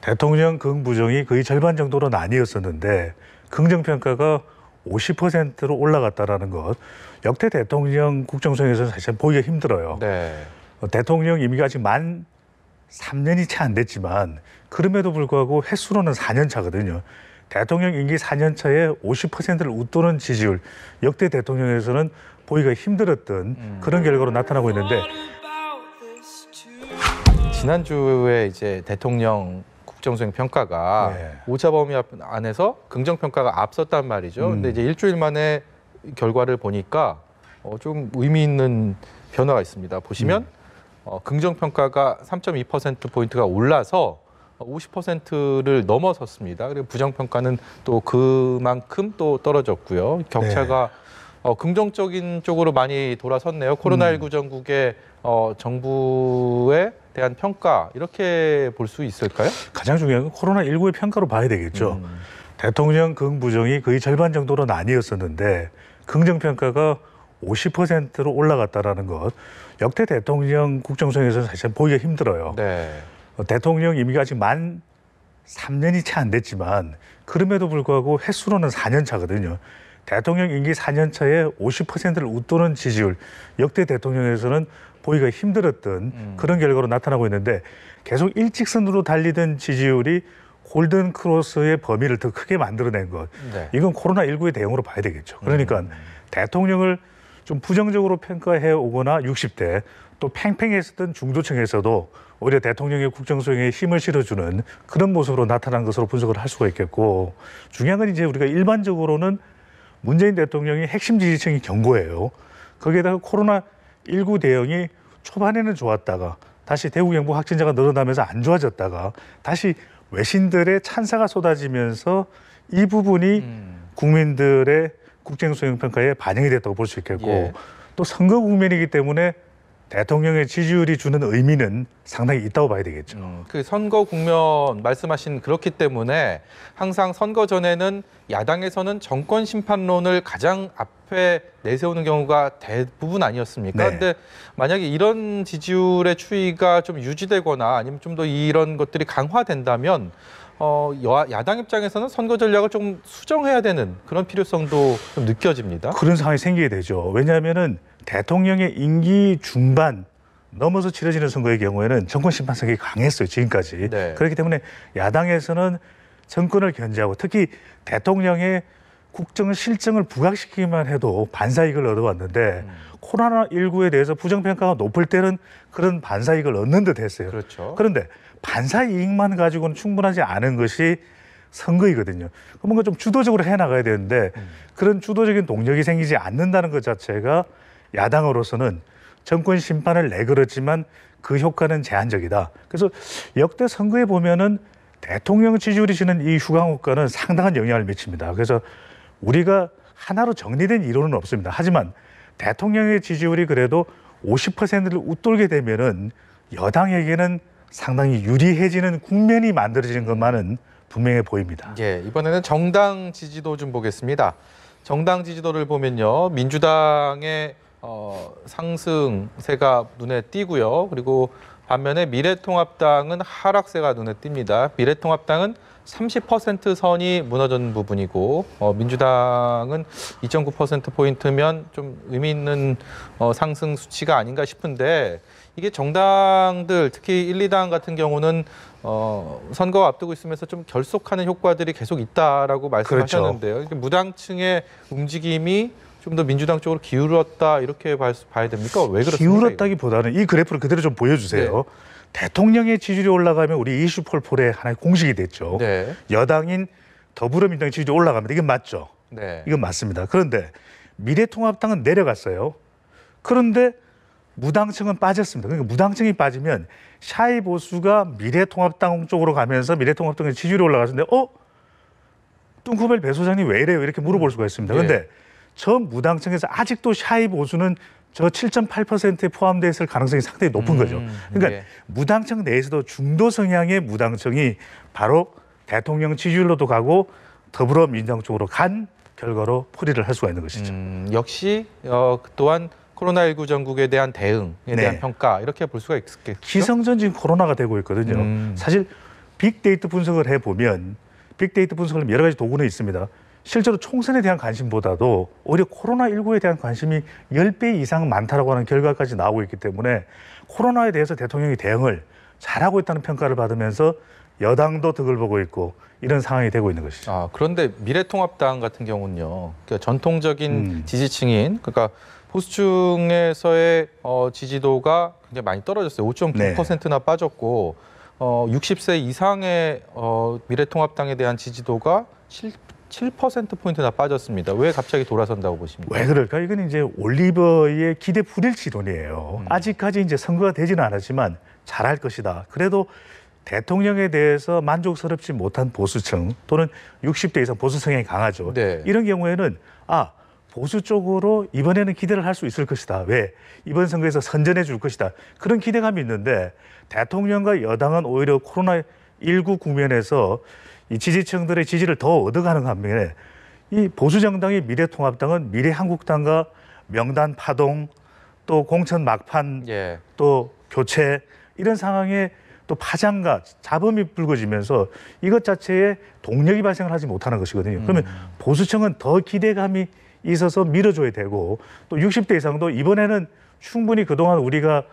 대통령 긍부정이 거의 절반 정도로 나뉘었었는데 긍정 평가가 50%로 올라갔다라는 것 역대 대통령 국정성에서 는 사실 보기가 힘들어요. 네. 어, 대통령 임기가 아직 만 3년이 채 안 됐지만 그럼에도 불구하고 횟수로는 4년 차거든요. 대통령 임기 4년 차에 50%를 웃도는 지지율 역대 대통령에서는 보기가 힘들었던 음. 그런 결과로 나타나고 있는데 지난주에 이제 대통령 국정수행 평가가 네. 오차 범위 안에서 긍정 평가가 앞섰단 말이죠. 음. 근데 이제 일주일 만에 결과를 보니까 어, 좀 의미 있는 변화가 있습니다. 보시면 음. 어, 긍정 평가가 3.2% 포인트가 올라서 50%를 넘어섰습니다. 그리고 부정 평가는 또 그만큼 또 떨어졌고요. 격차가 네. 어, 긍정적인 쪽으로 많이 돌아섰네요. 코로나19 음. 전국의 어, 정부의 대한 평가 이렇게 볼 수 있을까요? 가장 중요한 건 코로나 19의 평가로 봐야 되겠죠. 음. 대통령 긍부정이 거의 절반 정도로 나뉘었었는데 긍정 평가가 50%로 올라갔다라는 것 역대 대통령 국정성에서 는 사실 보기가 힘들어요. 네. 어, 대통령 임기가 아직 만 3년이 채 안 됐지만 그럼에도 불구하고 횟수로는 4년 차거든요. 대통령 임기 4년 차에 50%를 웃도는 지지율 역대 대통령에서는 보기가 힘들었던 음. 그런 결과로 나타나고 있는데 계속 일직선으로 달리던 지지율이 골든 크로스의 범위를 더 크게 만들어낸 것. 네. 이건 코로나 19의 대응으로 봐야 되겠죠. 그러니까 음. 대통령을 좀 부정적으로 평가해 오거나 60대 또 팽팽했었던 중도층에서도 오히려 대통령의 국정 수행에 힘을 실어주는 그런 모습으로 나타난 것으로 분석을 할 수가 있겠고 중요한 건 이제 우리가 일반적으로는 문재인 대통령이 핵심 지지층이 경고해요 거기에다가 코로나 1 9 대응이 초반에는 좋았다가 다시 대구 경북 확진자가 늘어나면서 안 좋아졌다가 다시 외신들의 찬사가 쏟아지면서 이 부분이 음. 국민들의 국정 수행 평가에 반영이 됐다고 볼 수 있겠고 예. 또 선거 국면이기 때문에 대통령의 지지율이 주는 의미는 상당히 있다고 봐야 되겠죠. 음, 그 선거 국면 말씀하신 그렇기 때문에 항상 선거 전에는 야당에서는 정권 심판론을 가장 앞에 내세우는 경우가 대부분 아니었습니까? 네. 근데 만약에 이런 지지율의 추이가 좀 유지되거나 아니면 좀 더 이런 것들이 강화된다면 어, 여, 야당 입장에서는 선거 전략을 좀 수정해야 되는 그런 필요성도 좀 느껴집니다. 그런 상황이 생기게 되죠. 왜냐하면은 대통령의 임기 중반 넘어서 치러지는 선거의 경우에는 정권 심판성이 강했어요 지금까지 네. 그렇기 때문에 야당에서는 정권을 견제하고 특히 대통령의 국정 실정을 부각시키기만 해도 반사익을 얻어왔는데 음. 코로나 19에 대해서 부정평가가 높을 때는 그런 반사익을 얻는 듯 했어요. 그렇죠. 그런데 반사이익만 가지고는 충분하지 않은 것이 선거이거든요. 그러니까 뭔가 좀 주도적으로 해나가야 되는데 음. 그런 주도적인 동력이 생기지 않는다는 것 자체가 야당으로서는 정권 심판을 내걸었지만 그 효과는 제한적이다. 그래서 역대 선거에 보면은 대통령 지지율이 지는 이 휴강 효과는 상당한 영향을 미칩니다. 그래서 우리가 하나로 정리된 이론은 없습니다. 하지만 대통령의 지지율이 그래도 50%를 웃돌게 되면은 여당에게는 상당히 유리해지는 국면이 만들어지는 것만은 분명해 보입니다. 예, 이번에는 정당 지지도 좀 보겠습니다. 정당 지지도를 보면요. 민주당의 어, 상승세가 눈에 띄고요. 그리고 반면에 미래통합당은 하락세가 눈에 띕니다. 미래통합당은 30% 선이 무너진 부분이고 어, 민주당은 2.9% 포인트면 좀 의미 있는 어, 상승 수치가 아닌가 싶은데 이게 정당들 특히 1, 2당 같은 경우는 어, 선거 앞두고 있으면서 좀 결속하는 효과들이 계속 있다라고 말씀하셨는데요. 그렇죠. 무당층의 움직임이 좀더 민주당 쪽으로 기울었다 이렇게 봐야 됩니까? 왜 그렇습니까? 기울었다기보다는 이 그래프를 그대로 좀 보여주세요. 네. 대통령의 지지율이 올라가면 우리 이슈폴 폴의 하나의 공식이 됐죠. 네. 여당인 더불어민주당 지지율이 올라갑니다. 이건 맞죠. 네. 이건 맞습니다. 그런데 미래통합당은 내려갔어요. 그런데 무당층은 빠졌습니다. 그러니까 무당층이 빠지면 샤이 보수가 미래통합당 쪽으로 가면서 미래통합당의 지지율이 올라가는데 어? 뚱쿠벨 배 소장님 왜 이래요? 이렇게 물어볼 수가 있습니다. 네. 그런데 네. 저 무당층에서 아직도 샤이 보수는 저 7.8%에 포함돼 있을 가능성이 상당히 높은 거죠. 음, 음, 그러니까 네. 무당층 내에서도 중도 성향의 무당층이 바로 대통령 지지율로도 가고 더불어민주당 쪽으로 간 결과로 풀이를 할 수가 있는 것이죠. 음, 역시 어, 또한 코로나19 전국에 대한 대응에 네. 대한 평가 이렇게 볼 수가 있겠죠. 기성전 지금 코로나가 되고 있거든요. 음. 사실 빅데이터 분석을 해보면 빅데이터 분석을 여러 가지 도구는 있습니다. 실제로 총선에 대한 관심보다도 오히려 코로나19에 대한 관심이 10배 이상 많다라고 하는 결과까지 나오고 있기 때문에 코로나에 대해서 대통령이 대응을 잘하고 있다는 평가를 받으면서 여당도 득을 보고 있고 이런 상황이 되고 있는 것이죠. 아, 그런데 미래통합당 같은 경우는요. 그러니까 전통적인 음. 지지층인 그러니까 보수층에서의 어, 지지도가 굉장히 많이 떨어졌어요. 5.9%나 네. 빠졌고 어, 60세 이상의 어, 미래통합당에 대한 지지도가 7 7%포인트나 빠졌습니다. 왜 갑자기 돌아선다고 보십니까? 왜 그럴까? 이건 이제 올리버의 기대 불일치론이에요. 음. 아직까지 이제 선거가 되지는 않았지만 잘할 것이다. 그래도 대통령에 대해서 만족스럽지 못한 보수층 또는 60대 이상 보수 성향이 강하죠. 네. 이런 경우에는 아 보수 쪽으로 이번에는 기대를 할 수 있을 것이다. 왜? 이번 선거에서 선전해 줄 것이다. 그런 기대감이 있는데 대통령과 여당은 오히려 코로나 19 국면에서 이 지지층들의 지지를 더 얻어가는 반면에 이 보수 정당이 미래통합당은 미래한국당과 명단 파동 또 공천 막판 예. 또 교체 이런 상황에 또 파장과 잡음이 불거지면서 이것 자체에 동력이 발생을 하지 못하는 것이거든요. 음. 그러면 보수층은 더 기대감이 있어서 밀어줘야 되고 또 60대 이상도 이번에는 충분히 그동안 우리가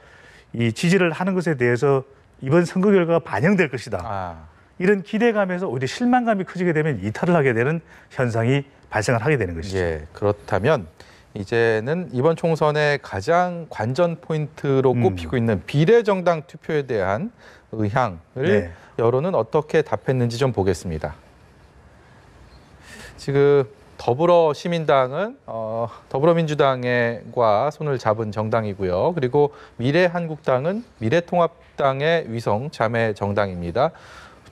이 지지를 하는 것에 대해서 이번 선거 결과가 반영될 것이다. 아. 이런 기대감에서 오히려 실망감이 커지게 되면 이탈을 하게 되는 현상이 발생을 하게 되는 것이죠. 예, 그렇다면 이제는 이번 총선의 가장 관전 포인트로 음. 꼽히고 음. 있는 비례정당 투표에 대한 의향을 네. 여론은 어떻게 답했는지 좀 보겠습니다. 지금 더불어 시민당은 어, 더불어민주당과 손을 잡은 정당이고요. 그리고 미래한국당은 미래통합당의 위성 자매 정당입니다.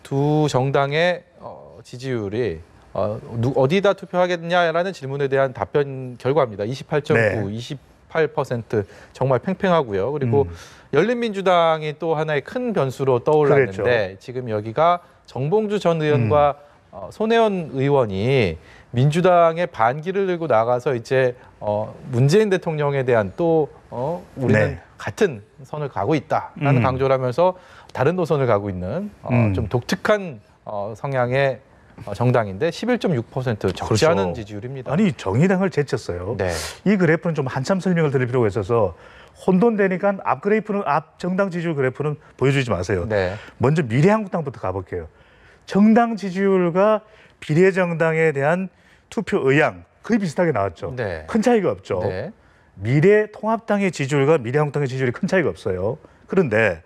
두 정당의 어, 지지율이 어, 누, 어디다 투표하겠냐라는 질문에 대한 답변 결과입니다. 28.9, 네. 28% 정말 팽팽하고요. 그리고 음. 열린민주당이 또 하나의 큰 변수로 떠올랐는데 그랬죠. 지금 여기가 정봉주 전 의원과 음. 어, 손혜원 의원이 민주당의 반기를 들고 나가서 이제 어, 문재인 대통령에 대한 또 어, 우리는 네. 같은 선을 가고 있다라는 음. 강조를 하면서 다른 노선을 가고 있는 어, 음. 좀 독특한 어, 성향의 어, 정당인데 11.6% 적지 그렇죠. 않은 지지율입니다. 아니 정의당을 제쳤어요. 네. 이 그래프는 좀 한참 설명을 드릴 필요가 있어서 혼돈되니까 앞 그래프는 앞 정당 지지율 그래프는 보여주지 마세요. 네. 먼저 미래한국당부터 가볼게요. 정당 지지율과 비례정당에 대한 투표 의향 거의 비슷하게 나왔죠. 네. 큰 차이가 없죠. 네. 미래 통합당의 지지율과 미래한국당의 지지율이 큰 차이가 없어요. 그런데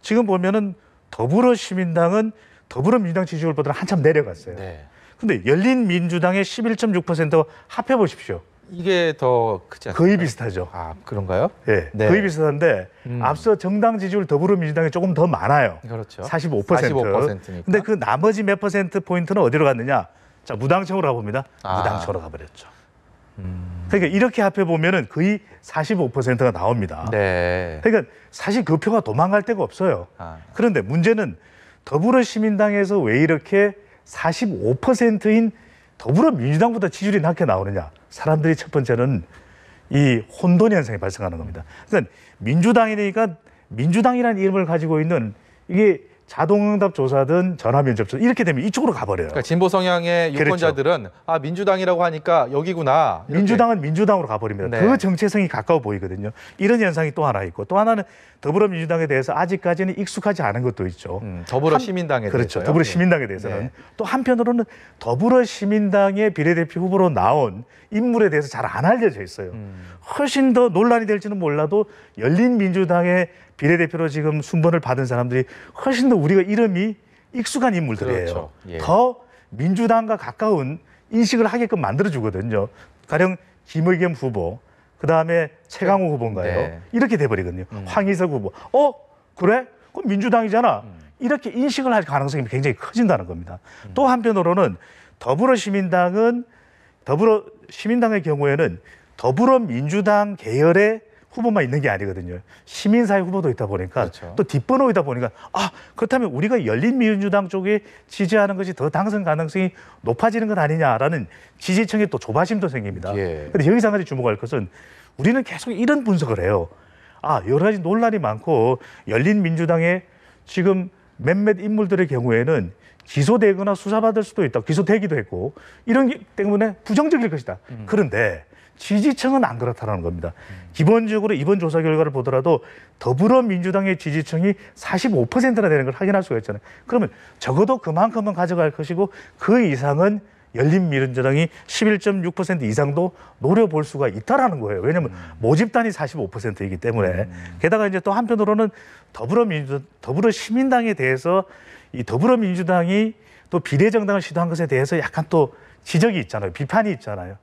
지금 보면은 더불어시민당은 더불어민주당 지지율보다는 한참 내려갔어요. 네. 근데 열린민주당의 11.6% 합해 보십시오. 이게 더 크지 않습니 거의 비슷하죠. 아 그런가요? 예, 네. 거의 비슷한데 음. 앞서 정당 지지율 더불어민주당이 조금 더 많아요. 그렇죠. 45%. 45%니까. 근데 그 나머지 몇 퍼센트 포인트는 어디로 갔느냐? 자 무당청으로 가봅니다. 아. 무당청으로 가버렸죠. 음. 그러니까 이렇게 합해 보면은 거의 45%가 나옵니다. 네. 그러니까 사실 그 표가 도망갈 데가 없어요. 아. 그런데 문제는 더불어시민당에서 왜 이렇게 45%인 더불어민주당보다 지지율이 낮게 나오느냐? 사람들이 첫 번째는 이 혼돈 현상이 발생하는 겁니다. 그러니까 민주당이니까 민주당이라는 이름을 가지고 있는 이게 자동응답 조사든 전화면접조사 이렇게 되면 이쪽으로 가버려요. 그러니까 진보 성향의 그렇죠. 유권자들은 그렇죠. 아 민주당이라고 하니까 여기구나. 이렇게. 민주당은 민주당으로 가버립니다. 네. 그 정체성이 가까워 보이거든요. 이런 현상이 또 하나 있고 또 하나는 더불어민주당에 대해서 아직까지는 익숙하지 않은 것도 있죠. 음, 더불어 시민당에 한, 그렇죠. 더불어 예. 시민당에 대해서는 네. 또 한편으로는 더불어 시민당의 비례대표 후보로 나온 인물에 대해서 잘 안 알려져 있어요. 음. 훨씬 더 논란이 될지는 몰라도 열린민주당의 비례대표로 지금 순번을 받은 사람들이 훨씬 더 우리가 이름이 익숙한 인물들이에요. 그렇죠. 예. 더 민주당과 가까운 인식을 하게끔 만들어주거든요. 가령 김의겸 후보, 그 다음에 최강호 네. 후보인가요? 네. 이렇게 돼버리거든요. 음. 황희석 후보. 어? 그래? 그럼 민주당이잖아. 음. 이렇게 인식을 할 가능성이 굉장히 커진다는 겁니다. 음. 또 한편으로는 더불어시민당은 더불어시민당의 경우에는 더불어민주당 계열의 후보만 있는 게 아니거든요. 시민사회 후보도 있다 보니까 그렇죠. 또 뒷번호이다 보니까 아 그렇다면 우리가 열린민주당 쪽에 지지하는 것이 더 당선 가능성이 높아지는 것 아니냐라는 지지층의 또 조바심도 생깁니다. 예. 근데 여기서 한 가지 주목할 것은 우리는 계속 이런 분석을 해요. 아 여러 가지 논란이 많고 열린민주당의 지금 몇몇 인물들의 경우에는 기소되거나 수사받을 수도 있다. 기소되기도 했고 이런 게 때문에 부정적일 것이다. 음. 그런데 지지층은 안 그렇다는 겁니다. 음. 기본적으로 이번 조사 결과를 보더라도 더불어민주당의 지지층이 45%나 되는 걸 확인할 수가 있잖아요. 그러면 적어도 그만큼은 가져갈 것이고 그 이상은 열린미래정당이 11.6% 이상도 노려볼 수가 있다라는 거예요. 왜냐하면 음. 모집단이 45%이기 때문에 음. 게다가 이제 또 한편으로는 더불어민주 더불어시민당에 대해서 이 더불어민주당이 또 비례정당을 시도한 것에 대해서 약간 또 지적이 있잖아요. 비판이 있잖아요.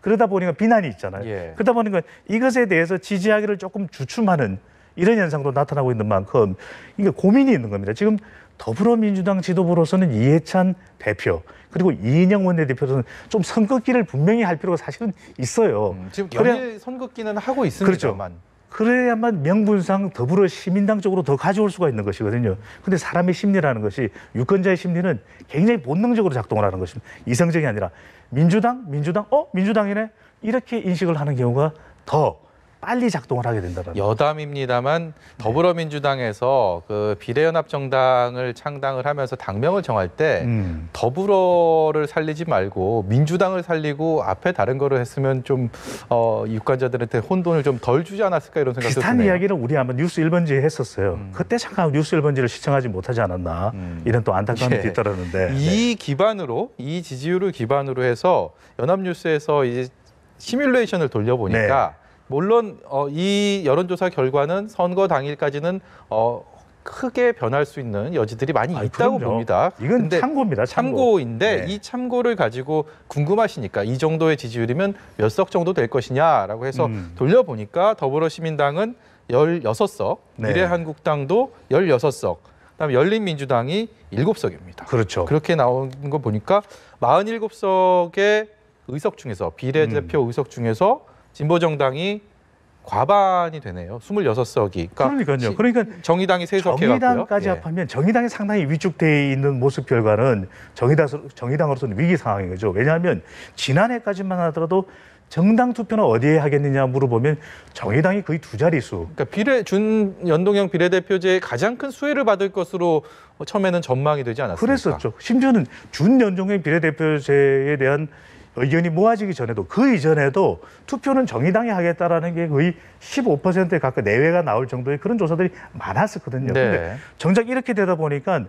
그러다 보니까 비난이 있잖아요. 예. 그러다 보니까 이것에 대해서 지지하기를 조금 주춤하는 이런 현상도 나타나고 있는 만큼 이게 고민이 있는 겁니다. 지금 더불어민주당 지도부로서는 이해찬 대표 그리고 이인영 원내대표로서는 좀 선긋기를 분명히 할 필요가 사실은 있어요. 음, 지금 연일 그 선긋기는 하고 있습니다만. 그렇죠. 그래야만 명분상 더불어 시민당 쪽으로 더 가져올 수가 있는 것이거든요. 근데 사람의 심리라는 것이 유권자의 심리는 굉장히 본능적으로 작동을 하는 것입니다. 이성적이 아니라 민주당, 민주당, 어, 민주당이네 이렇게 인식을 하는 경우가 더 빨리 작동을 하게 된다는 여담입니다만 더불어민주당에서 그 비례연합정당을 창당을 하면서 당명을 정할 때 음. 더불어를 살리지 말고 민주당을 살리고 앞에 다른 거를 했으면 좀 어, 유권자들한테 혼돈을 좀 덜 주지 않았을까 이런 생각이 비슷한 드네요. 이야기를 우리 아마 뉴스 1번지에 했었어요. 음. 그때 잠깐 뉴스 1번지를 시청하지 못하지 않았나 음. 이런 또 안타까움이 예. 뒤따르는데 이 네. 기반으로 이 지지율을 기반으로 해서 연합뉴스에서 이제 시뮬레이션을 돌려보니까 네. 물론 어, 이 여론조사 결과는 선거 당일까지는 어, 크게 변할 수 있는 여지들이 많이 아니, 있다고 그럼요. 봅니다. 이건 참고입니다. 참고. 인데이 네. 참고를 가지고 궁금하시니까 이 정도의 지지율이면 몇 석 정도 될 것이냐라고 해서 음. 돌려보니까 더불어시민당은 열여석 네. 미래한국당도 열여석다음 열린민주당이 일 석입니다 그렇죠. 그렇게 나온 거 보니까 마흔 석의 의석 중에서 비례대표 음. 의석 중에서 진보정당이 과반이 되네요. 26석이. 그러니까 그러니까요. 그러니까 정의당이 세석해 갖고요. 정의당까지 예. 합하면 정의당이 상당히 위축돼 있는 모습 결과는 정의당 정의당으로서는 위기 상황인 거죠. 왜냐하면 지난해까지만 하더라도 정당 투표는 어디에 하겠느냐 물어보면 정의당이 거의 두 자릿수. 그러니까 비례 준 연동형 비례대표제의 가장 큰 수혜를 받을 것으로 처음에는 전망이 되지 않았습니까? 그랬었죠. 심지어는 준 연동형 비례대표제에 대한 의견이 모아지기 전에도 그 이전에도 투표는 정의당이 하겠다라는 게 거의 15%에 가까이 내외가 나올 정도의 그런 조사들이 많았었거든요. 네. 근데 정작 이렇게 되다 보니까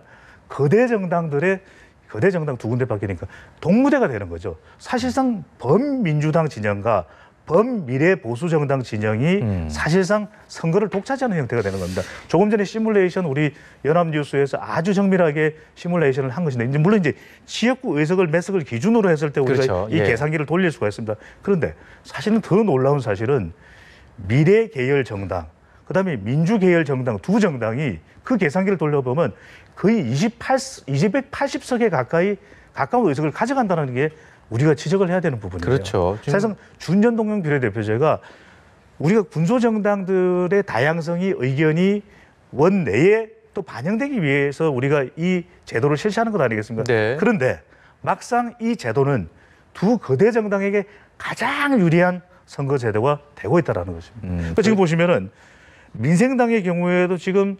거대 정당들의 거대 정당 두 군데 바뀌니까 그러니까 동무대가 되는 거죠. 사실상 범민주당 진영과 범미래 보수 정당 진영이 음. 사실상 선거를 독차지하는 형태가 되는 겁니다. 조금 전에 시뮬레이션 우리 연합뉴스에서 아주 정밀하게 시뮬레이션을 한 것인데 이제 물론 이제 지역구 의석을 매석을 기준으로 했을 때 우리가 그렇죠. 이 예. 계산기를 돌릴 수가 있습니다. 그런데 사실은 더 놀라운 사실은 미래 계열 정당 그다음에 민주 계열 정당 두 정당이 그 계산기를 돌려보면 거의 28 280석에 가까이 가까운 의석을 가져간다는 게 우리가 지적을 해야 되는 부분이에요. 그렇죠. 지금... 사실상 준전동령 비례대표제가 우리가 군소정당들의 다양성이 의견이 원내에 또 반영되기 위해서 우리가 이 제도를 실시하는 것 아니겠습니까? 네. 그런데 막상 이 제도는 두 거대 정당에게 가장 유리한 선거 제도가 되고 있다라는 것입니다. 음, 그러니까 지금 그 보시면은 민생당의 경우에도 지금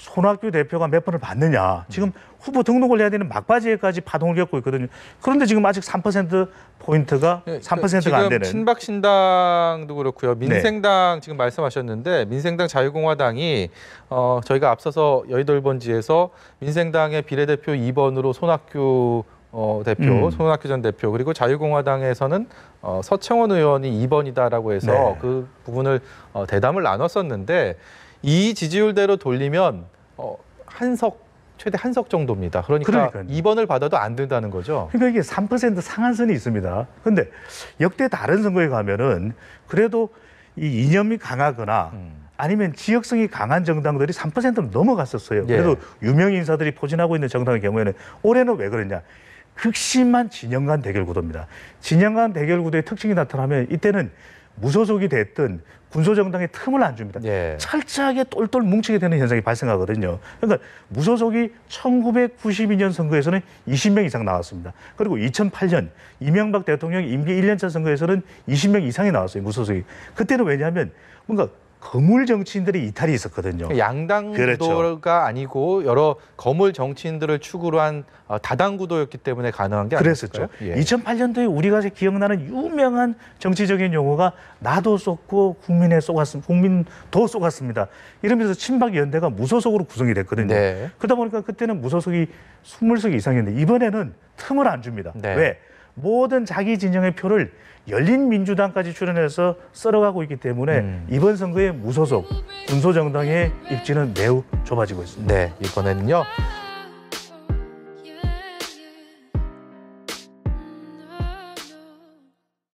손학규 대표가 몇 번을 받느냐. 지금 후보 등록을 해야 되는 막바지에까지 파동을 겪고 있거든요. 그런데 지금 아직 3% 포인트가 3%가 예, 그 안 되는. 친박 신당도 그렇고요. 네. 민생당 네. 지금 말씀하셨는데 민생당 자유공화당이 어 저희가 앞서서 여의도 1번지에서 민생당의 비례대표 2번으로 손학규 어, 대표, 음. 손학규 전 대표, 그리고 자유공화당에서는 어, 서청원 의원이 2번이다라고 해서 네. 그 부분을 어, 대담을 나눴었는데 이 지지율대로 돌리면 어, 한석 최대 한 석 정도입니다. 그러니까 그러니까요. 2번을 받아도 안 된다는 거죠. 그러니까 이게 3% 상한선이 있습니다. 근데 역대 다른 선거에 가면은 그래도 이 이념이 강하거나 음. 아니면 지역성이 강한 정당들이 3로 넘어갔었어요. 예. 그래도 예. 유명 인사들이 포진하고 있는 정당의 경우에는 올해는 왜 그러냐? 극심한 진영 간 대결 구도입니다. 진영 간 대결 구도의 특징이 나타나면 이때는 무소속이 됐든 군소정당의 틈을 안 줍니다. 예. 철저하게 똘똘 뭉치게 되는 현상이 발생하거든요. 그러니까 무소속이 1992년 선거에서는 20명 이상 나왔습니다. 그리고 2008년 이명박 대통령 임기 1년차 선거에서는 20명 이상이 나왔어요. 무소속이. 그때는 왜냐하면 뭔가 거물 정치인들이 이탈이 있었거든요. 양당 그렇죠. 가 아니고 여러 거물 정치인들을 축으로 한 어, 다당 구도였기 때문에 가능한 게 그랬었죠. 아닐까요? 예. 2008년도에 우리가 기억나는 유명한 정치적인 용어가 나도 쏟고 국민에 쏟았음 국민도 쏟았습니다. 이러면서 친박 연대가 무소속으로 구성이 됐거든요. 네. 그러다 보니까 그때는 무소속이 20석 이상이었는데 이번에는 틈을 안 줍니다. 네. 왜? 모든 자기 진영의 표를 열린 민주당까지 출연해서 썰어가고 있기 때문에 음. 이번 선거에 무소속 군소정당의 입지는 매우 좁아지고 있습니다. 네, 이번에는요.